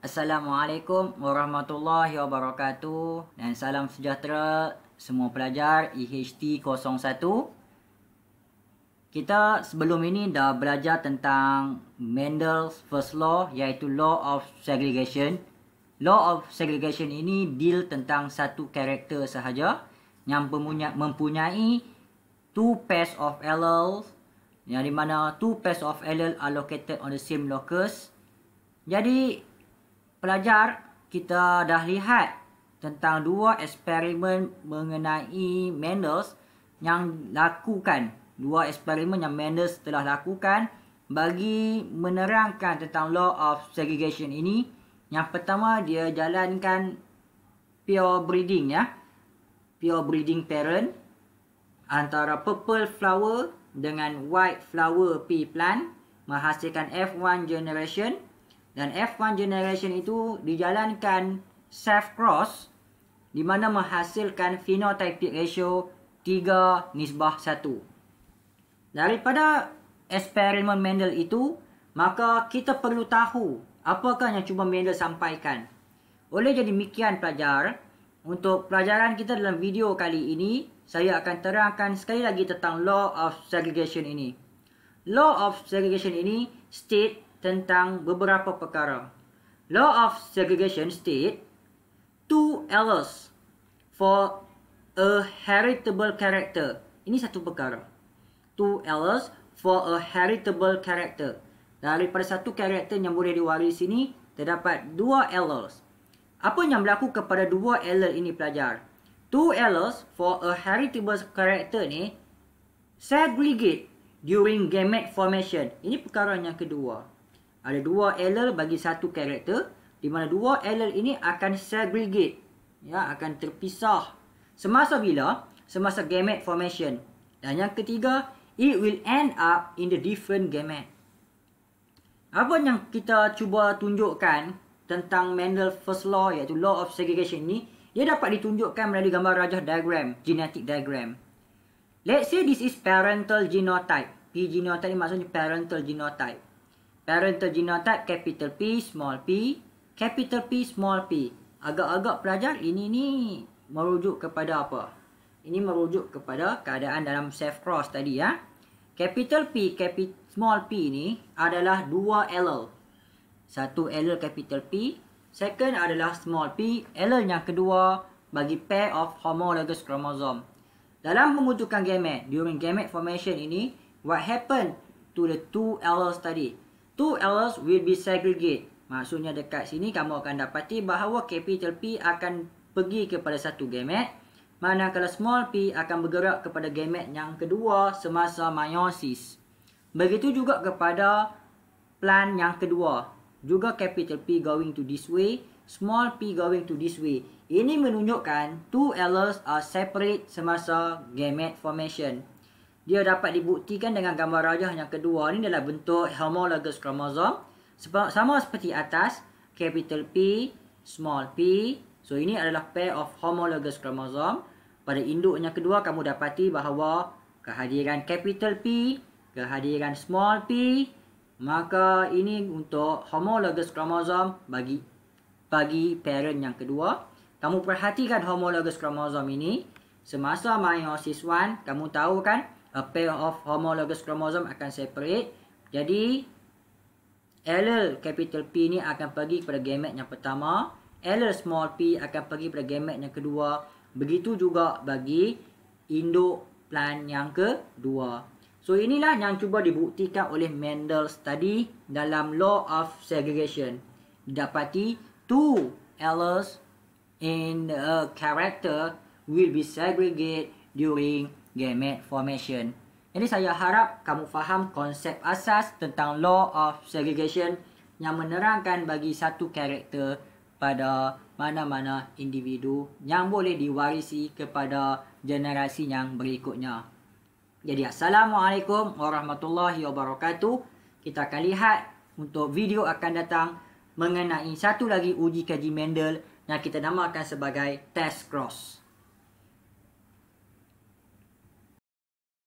Assalamualaikum warahmatullahi wabarakatuh dan salam sejahtera semua pelajar IHT e 01. Kita sebelum ini dah belajar tentang Mendel's first law iaitu law of segregation. Law of segregation ini deal tentang satu karakter sahaja yang mempunyai two pairs of alleles yang di mana two pairs of alleles are located on the same locus. Jadi pelajar, kita dah lihat tentang dua eksperimen mengenai Mendels yang lakukan. Dua eksperimen yang Mendels telah lakukan bagi menerangkan tentang law of segregation ini. Yang pertama, dia jalankan pure breeding ya. Pure breeding parent antara purple flower dengan white flower pea plant menghasilkan F1 generation dan F1 generation itu dijalankan self cross di mana menghasilkan phenotypic ratio 3 nisbah 1. Daripada eksperimen Mendel itu, maka kita perlu tahu apakah yang cuba Mendel sampaikan. Oleh jadi demikian pelajar, untuk pelajaran kita dalam video kali ini, saya akan terangkan sekali lagi tentang law of segregation ini. Law of segregation ini state tentang beberapa perkara. Law of segregation state two elders for a heritable character. Ini satu perkara. Two elders for a heritable character. Daripada satu karakter yang boleh diwarisi ini, terdapat dua elders. Apa yang berlaku kepada dua elders ini pelajar? Two elders for a heritable character ni segregate during gamete formation. Ini perkara yang kedua. Ada dua alel bagi satu karakter di mana dua alel ini akan segregate. Ya, akan terpisah. Semasa bila? Semasa gamete formation. Dan yang ketiga, it will end up in the different gamete. Apa yang kita cuba tunjukkan tentang Mendel First Law iaitu Law of Segregation ni, dia dapat ditunjukkan melalui gambar rajah diagram, genetic diagram. Let's say this is parental genotype. P genotype ni maksudnya parental genotype. Parent to genotype capital P small p capital P small p. Agak-agak pelajar ini ni merujuk kepada apa? Ini merujuk kepada keadaan dalam self cross tadi ya. Capital P capital small p ni adalah dua allele. Satu allele capital P, second adalah small p, allele yang kedua bagi pair of homologous chromosome. Dalam pembentukan gamet, during gamet formation ini, what happen to the two alleles tadi? Two else will be segregated. Maksudnya dekat sini kamu akan dapati bahawa capital P akan pergi kepada satu gamet. mana kalau small p akan bergerak kepada gamet yang kedua semasa meiosis. Begitu juga kepada plan yang kedua. Juga capital P going to this way, small p going to this way. Ini menunjukkan two alleles are separate semasa gamet formation dia dapat dibuktikan dengan gambar rajah yang kedua ini adalah bentuk homologous kromosom sama seperti atas capital P small p so ini adalah pair of homologous kromosom pada induk yang kedua kamu dapati bahawa kehadiran capital P kehadiran small p maka ini untuk homologous kromosom bagi bagi parent yang kedua kamu perhatikan homologous kromosom ini semasa meiosis 1 kamu tahu kan a pair of homologous chromosome akan separate. Jadi allele capital P ni akan pergi kepada gamet yang pertama, allele small p akan pergi kepada gamet yang kedua. Begitu juga bagi induk plan yang kedua. So inilah yang cuba dibuktikan oleh Mendel study dalam law of segregation. Dapati two alleles in a character will be segregate during Formation. Ini saya harap kamu faham konsep asas tentang law of segregation yang menerangkan bagi satu karakter pada mana-mana individu yang boleh diwarisi kepada generasi yang berikutnya. Jadi Assalamualaikum Warahmatullahi Wabarakatuh. Kita akan lihat untuk video akan datang mengenai satu lagi uji kaji Mendel yang kita namakan sebagai test cross.